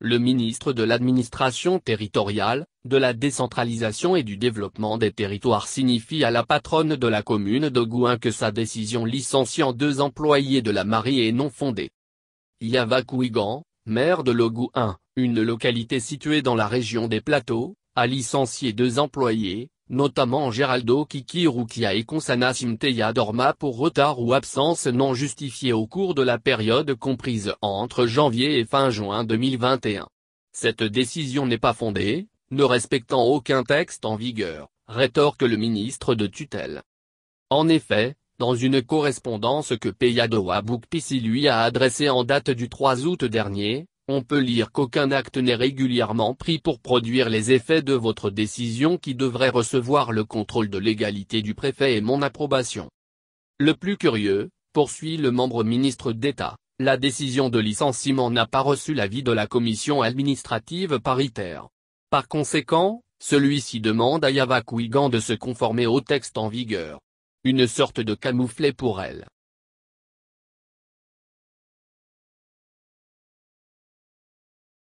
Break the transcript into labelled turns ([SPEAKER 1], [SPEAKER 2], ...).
[SPEAKER 1] le ministre de l'administration territoriale, de la décentralisation et du développement des territoires signifie à la patronne de la commune de que sa décision licenciant deux employés de la mairie est non fondée. Yava Kouigan, maire de Logouin, une localité située dans la région des Plateaux, a licencié deux employés, notamment Geraldo Kiki Rukia et Consana Simteya Dorma pour retard ou absence non justifiée au cours de la période comprise entre janvier et fin juin 2021. Cette décision n'est pas fondée, ne respectant aucun texte en vigueur, rétorque le ministre de tutelle. En effet, dans une correspondance que Peyado Boukpissi lui a adressée en date du 3 août dernier, on peut lire qu'aucun acte n'est régulièrement pris pour produire les effets de votre décision qui devrait recevoir le contrôle de légalité du préfet et mon approbation. Le plus curieux, poursuit le membre ministre d'État, la décision de licenciement n'a pas reçu l'avis de la commission administrative paritaire. Par conséquent, celui-ci demande à Yavakouigan de se conformer au texte en vigueur. Une sorte de camouflet pour elle.